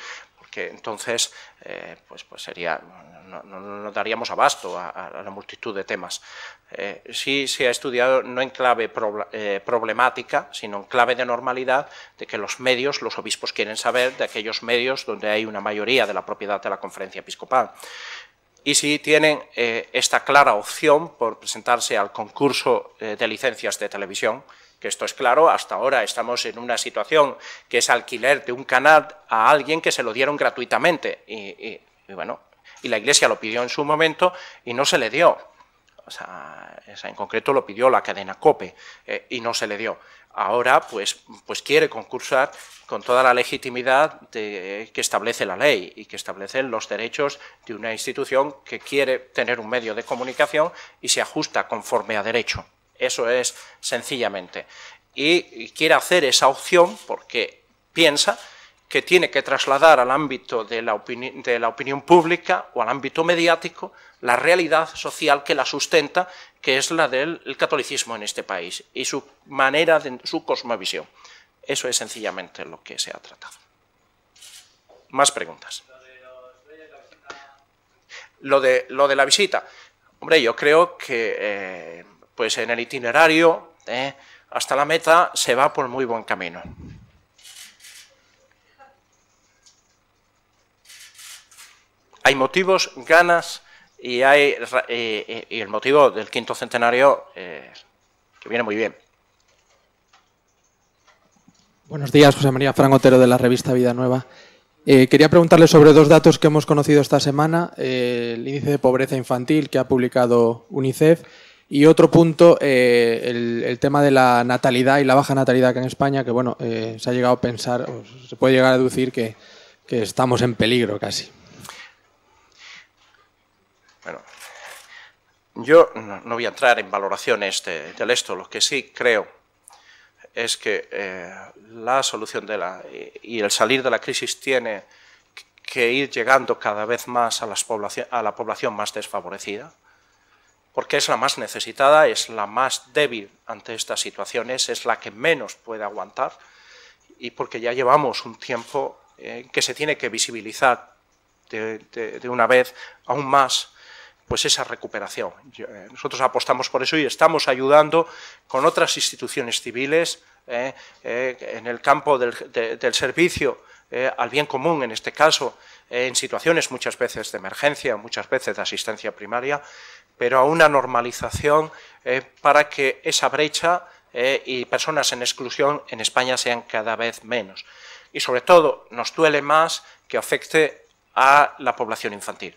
que entonces eh, pues, pues, sería, no, daríamos abasto a, la multitud de temas. Eh, sí se ha estudiado no en clave eh, problemática, sino en clave de normalidad, de que los medios, los obispos quieren saber de aquellos medios donde hay una mayoría de la propiedad de la conferencia episcopal y si tienen esta clara opción por presentarse al concurso de licencias de televisión, que esto es claro, hasta ahora estamos en una situación que es alquiler de un canal a alguien que se lo dieron gratuitamente. Y, bueno, y la Iglesia lo pidió en su momento y no se le dio. O sea, en concreto lo pidió la cadena COPE eh, y no se le dio. Ahora, pues, pues quiere concursar con toda la legitimidad que establece la ley y que establecen los derechos de una institución que quiere tener un medio de comunicación y se ajusta conforme a derecho. Eso es sencillamente. Y quiere hacer esa opción porque piensa que tiene que trasladar al ámbito de la, opinión pública o al ámbito mediático la realidad social que la sustenta, que es la del catolicismo en este país y su manera, de, su cosmovisión. Eso es sencillamente lo que se ha tratado. Más preguntas. Lo de, lo de la visita. Hombre, yo creo que eh, pues en el itinerario ¿eh? hasta la meta se va por muy buen camino. Hay motivos, ganas y, hay, y el motivo del quinto centenario eh, que viene muy bien. Buenos días, José María Otero de la revista Vida Nueva. Eh, quería preguntarle sobre dos datos que hemos conocido esta semana. el índice de pobreza infantil que ha publicado UNICEF y otro punto, eh, el, tema de la natalidad y la baja natalidad que en España, que bueno, eh, se ha llegado a pensar, o se puede llegar a deducir que, estamos en peligro casi. Bueno, yo no, voy a entrar en valoraciones del esto, lo que sí creo es que eh, la solución de la, y el salir de la crisis tiene que ir llegando cada vez más a, las a la población más desfavorecida porque es la más necesitada, es la más débil ante estas situaciones, es la que menos puede aguantar y porque ya llevamos un tiempo en eh, que se tiene que visibilizar de, una vez aún más pues esa recuperación. Eh, nosotros apostamos por eso y estamos ayudando con otras instituciones civiles eh, en el campo del, servicio al bien común, en este caso, en situaciones muchas veces de emergencia, muchas veces de asistencia primaria, pero a una normalización eh, para que esa brecha eh, y personas en exclusión en España sean cada vez menos. Y sobre todo, nos duele más que afecte a la población infantil.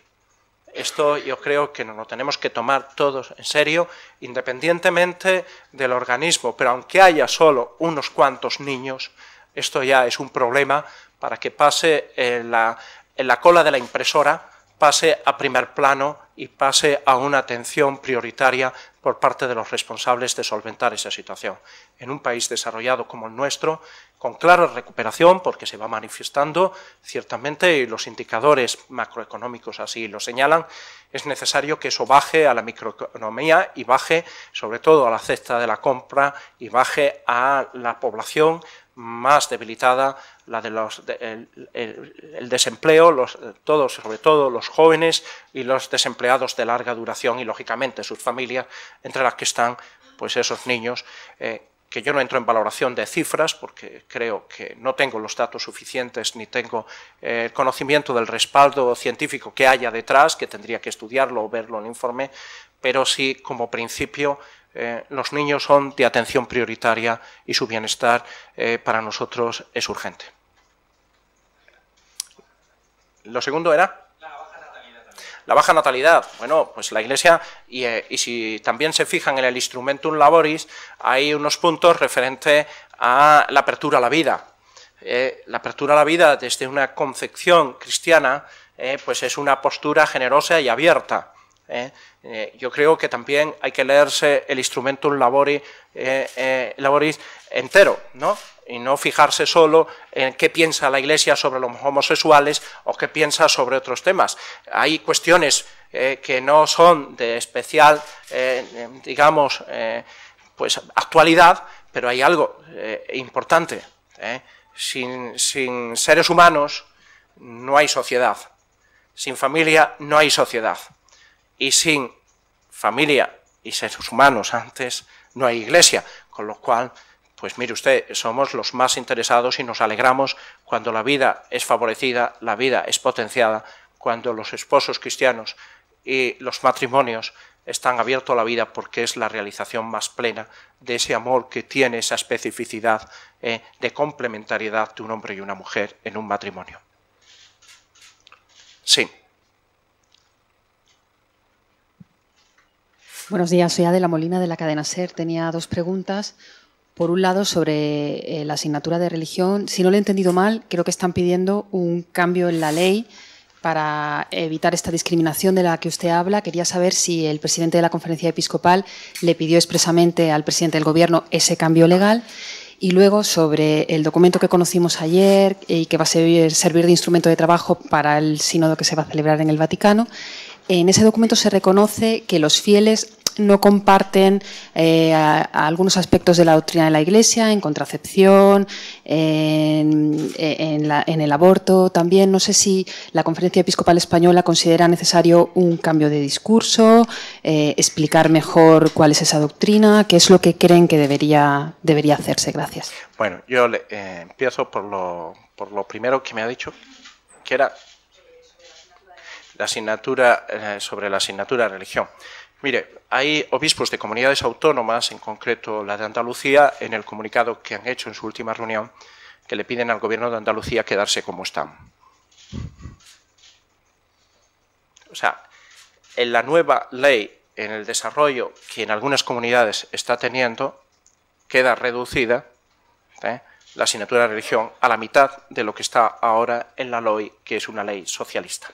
Esto yo creo que nos lo tenemos que tomar todos en serio, independientemente del organismo, pero aunque haya solo unos cuantos niños, esto ya es un problema para que pase en la, en la cola de la impresora pase a primer plano y pase a una atención prioritaria por parte de los responsables de solventar esa situación. En un país desarrollado como el nuestro, con clara recuperación, porque se va manifestando, ciertamente, los indicadores macroeconómicos así lo señalan, es necesario que eso baje a la microeconomía y baje sobre todo a la cesta de la compra y baje a la población, más debilitada, la de los, el, desempleo, los, todos, sobre todo los jóvenes y los desempleados de larga duración y, lógicamente, sus familias, entre las que están pues, esos niños, eh, que yo no entro en valoración de cifras porque creo que no tengo los datos suficientes ni tengo eh, el conocimiento del respaldo científico que haya detrás, que tendría que estudiarlo o verlo en informe, pero sí como principio eh, los niños son de atención prioritaria y su bienestar eh, para nosotros es urgente. Lo segundo era... La baja natalidad. La baja natalidad. Bueno, pues la Iglesia, eh, y, si también se fijan en el instrumentum laboris, hay unos puntos referentes a la apertura a la vida. la apertura a la vida desde una concepción cristiana, pues es una postura generosa y abierta. ¿eh? Eh, yo creo que también hay que leerse el instrumentum eh, laboris entero, ¿no? Y no fijarse solo en qué piensa la Iglesia sobre los homosexuales o qué piensa sobre otros temas. Hay cuestiones que no son de especial, digamos, pues actualidad, pero hay algo importante. sin seres humanos no hay sociedad. Sin familia no hay sociedad y sin familia y seres humanos antes no hay iglesia, con lo cual, pues mire usted, somos los más interesados y nos alegramos cuando la vida es favorecida, la vida es potenciada, cuando los esposos cristianos y los matrimonios están abiertos a la vida porque es la realización más plena de ese amor que tiene esa especificidad eh, de complementariedad de un hombre y una mujer en un matrimonio. Sí. Buenos días, soy Adela Molina de la cadena SER. Tenía dos preguntas. Por un lado, sobre eh, la asignatura de religión. Si no lo he entendido mal, creo que están pidiendo un cambio en la ley para evitar esta discriminación de la que usted habla. Quería saber si el presidente de la conferencia episcopal le pidió expresamente al presidente del Gobierno ese cambio legal. Y luego sobre el documento que conocimos ayer y que va a servir de instrumento de trabajo para el sínodo que se va a celebrar en el Vaticano. En ese documento se reconoce que los fieles no comparten eh, algunos aspectos de la doctrina de la Iglesia, en contracepción, en, el aborto también. No sé si la Conferencia Episcopal Española considera necesario un cambio de discurso, eh, explicar mejor cuál es esa doctrina, qué es lo que creen que debería, debería hacerse. Gracias. Bueno, yo eh, empiezo por lo, por lo primero que me ha dicho, que era la asignatura sobre la asignatura de religión. Mire, hay obispos de comunidades autónomas, en concreto la de Andalucía, en el comunicado que han hecho en su última reunión, que le piden al gobierno de Andalucía quedarse como están. O sea, en la nueva ley, en el desarrollo que en algunas comunidades está teniendo, queda reducida ¿eh? la asignatura de religión a la mitad de lo que está ahora en la LOI, que es una ley socialista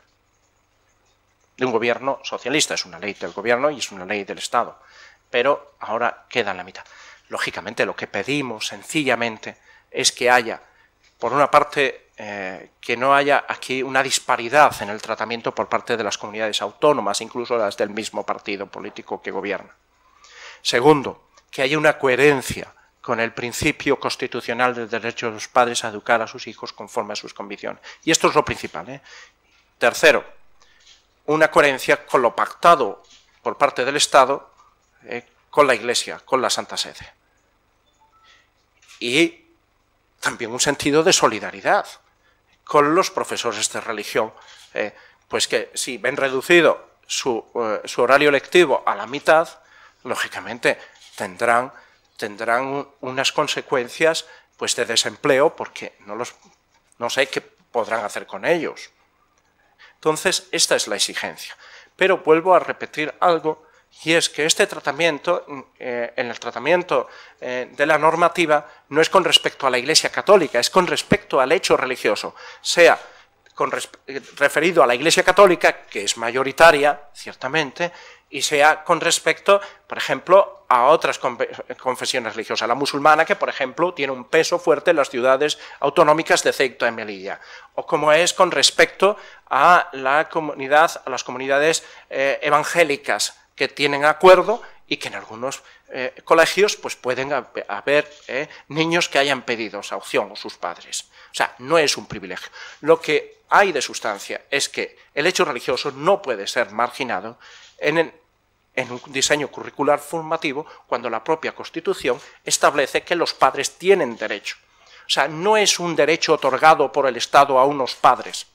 de un gobierno socialista. Es una ley del gobierno y es una ley del Estado. Pero ahora queda en la mitad. Lógicamente, lo que pedimos sencillamente es que haya, por una parte, eh, que no haya aquí una disparidad en el tratamiento por parte de las comunidades autónomas, incluso las del mismo partido político que gobierna. Segundo, que haya una coherencia con el principio constitucional del derecho de los padres a educar a sus hijos conforme a sus convicciones. Y esto es lo principal. ¿eh? Tercero, una coherencia con lo pactado por parte del Estado eh, con la Iglesia, con la Santa Sede. Y también un sentido de solidaridad con los profesores de religión, eh, pues que si ven reducido eh, su, horario lectivo a la mitad, lógicamente tendrán, tendrán unas consecuencias pues, de desempleo porque no, los, no sé qué podrán hacer con ellos. Entonces, esta es la exigencia. Pero vuelvo a repetir algo, y es que este tratamiento, eh, en el tratamiento eh, de la normativa, no es con respecto a la Iglesia Católica, es con respecto al hecho religioso, sea con eh, referido a la Iglesia Católica, que es mayoritaria, ciertamente, y sea con respecto, por ejemplo, a otras confesiones religiosas. La musulmana, que por ejemplo tiene un peso fuerte en las ciudades autonómicas de Ceuta y Melilla, o como es con respecto a, la comunidad, a las comunidades eh, evangélicas que tienen acuerdo y que en algunos eh, colegios pues pueden haber eh, niños que hayan pedido esa opción o sus padres. O sea, no es un privilegio. Lo que hay de sustancia es que el hecho religioso no puede ser marginado en, en un diseño curricular formativo cuando la propia Constitución establece que los padres tienen derecho. O sea, no es un derecho otorgado por el Estado a unos padres,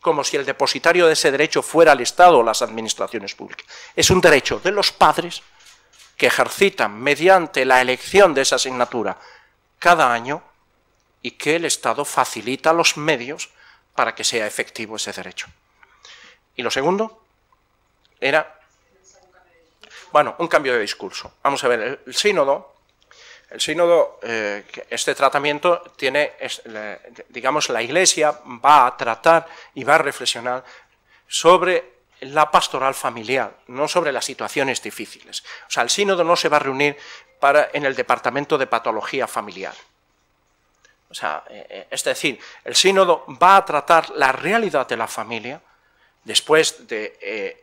como si el depositario de ese derecho fuera el Estado o las administraciones públicas. Es un derecho de los padres que ejercitan mediante la elección de esa asignatura cada año y que el Estado facilita los medios para que sea efectivo ese derecho. Y lo segundo era bueno, un cambio de discurso. Vamos a ver, el, sínodo, el sínodo, eh, este tratamiento tiene, digamos, la Iglesia va a tratar y va a reflexionar sobre la pastoral familiar, no sobre las situaciones difíciles. O sea, el sínodo no se va a reunir para, en el Departamento de Patología Familiar. O sea, eh, eh, es decir, el sínodo va a tratar la realidad de la familia, después eh,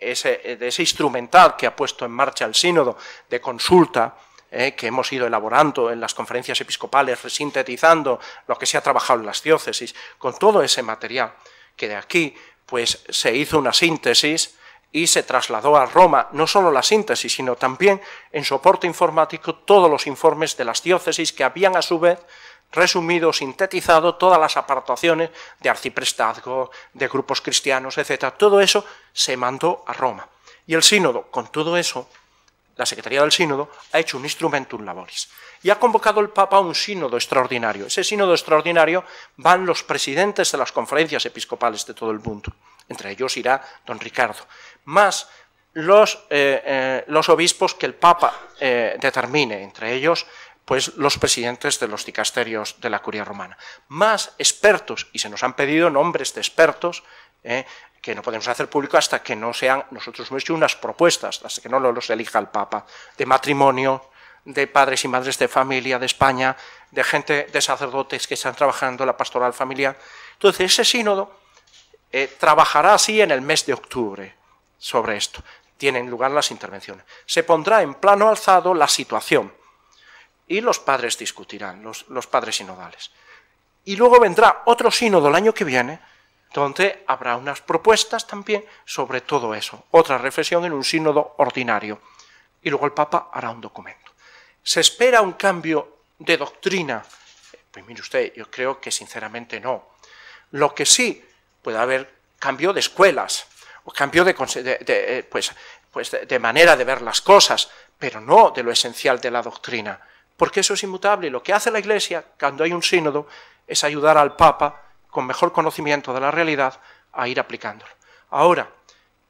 de, ese, instrumental que ha puesto en marcha el sínodo de consulta, eh, que hemos ido elaborando en las conferencias episcopales, sintetizando lo que se ha trabajado en las diócesis, con todo ese material, que de aquí pues, se hizo una síntesis y se trasladó a Roma no solo la síntesis, sino también en soporte informático todos los informes de las diócesis que habían a su vez resumido, sintetizado todas las apartaciones de arciprestazgo, de grupos cristianos, etc. Todo eso se mandó a Roma. Y el sínodo, con todo eso, la Secretaría del Sínodo ha hecho un instrumentum laboris. Y ha convocado el Papa a un sínodo extraordinario. Ese sínodo extraordinario van los presidentes de las conferencias episcopales de todo el mundo. Entre ellos irá don Ricardo. Más los, eh, eh, los obispos que el Papa eh, determine, entre ellos pues los presidentes de los dicasterios de la curia romana. Más expertos, y se nos han pedido nombres de expertos, eh, que no podemos hacer público hasta que no sean, nosotros hemos hecho unas propuestas, hasta que no los elija el Papa, de matrimonio, de padres y madres de familia de España, de gente, de sacerdotes que están trabajando en la pastoral familiar. Entonces, ese sínodo eh, trabajará así en el mes de octubre sobre esto. Tienen lugar las intervenciones. Se pondrá en plano alzado la situación y los padres discutirán, los, padres sinodales. Y luego vendrá otro sínodo el año que viene, donde habrá unas propuestas también sobre todo eso, otra reflexión en un sínodo ordinario. Y luego el Papa hará un documento. ¿Se espera un cambio de doctrina? Pues mire usted, yo creo que sinceramente no. Lo que sí puede haber cambio de escuelas, o cambio de, eh, pues, pues de manera de ver las cosas, pero no de lo esencial de la doctrina porque eso es inmutable. Lo que hace la Iglesia cuando hay un sínodo es ayudar al Papa, con mejor conocimiento de la realidad, a ir aplicándolo. Ahora,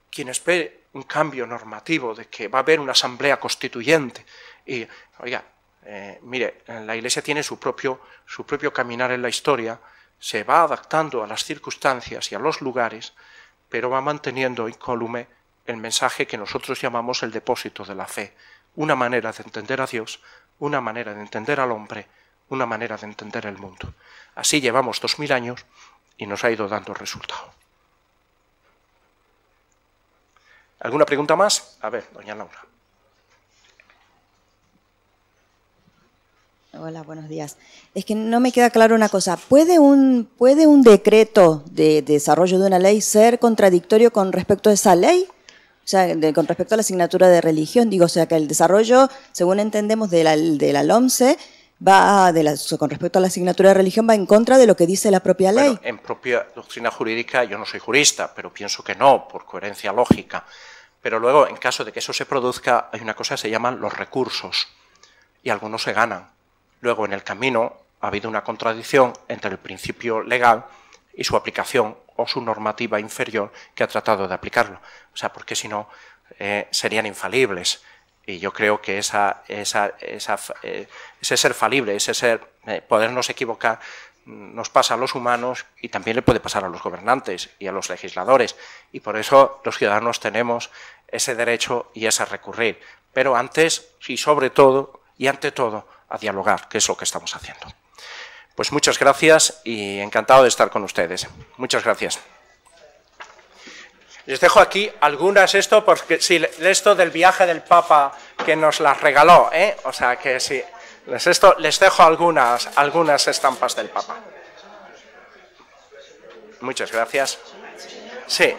quien espere un cambio normativo de que va a haber una asamblea constituyente y, oiga, eh, mire, la Iglesia tiene su propio, su propio caminar en la historia, se va adaptando a las circunstancias y a los lugares, pero va manteniendo incólume el mensaje que nosotros llamamos el depósito de la fe, una manera de entender a Dios una manera de entender al hombre, una manera de entender el mundo. Así llevamos dos mil años y nos ha ido dando resultado. ¿Alguna pregunta más? A ver, doña Laura. Hola, buenos días. Es que no me queda claro una cosa. ¿Puede un, decreto de desarrollo de una ley ser contradictorio con respecto a esa ley? O sea, con respecto a la asignatura de religión, digo, o sea, que el desarrollo, según entendemos, de la, de va con respecto a la asignatura de religión va en contra de lo que dice la propia ley. en propia doctrina jurídica yo no soy jurista, pero pienso que no, por coherencia lógica. Pero luego, en caso de que eso se produzca, hay una cosa que se llaman los recursos, y algunos se ganan. Luego, en el camino, ha habido una contradicción entre el principio legal y su aplicación o su normativa inferior que ha tratado de aplicarlo. O sea, porque si no, eh, serían infalibles. Y yo creo que esa, eh, ese ser falible, ese ser, eh, podernos equivocar, mm, nos pasa a los humanos y también le puede pasar a los gobernantes y a los legisladores. Y por eso los ciudadanos tenemos ese derecho y ese recurrir. Pero antes y sobre todo y ante todo a dialogar, que es lo que estamos haciendo. Pues muchas gracias y encantado de estar con ustedes. Muchas gracias. Les dejo aquí algunas esto, porque sí, esto del viaje del Papa que nos las regaló, ¿eh? O sea que sí, les, esto, les dejo algunas, algunas estampas del Papa. Muchas gracias. Sí.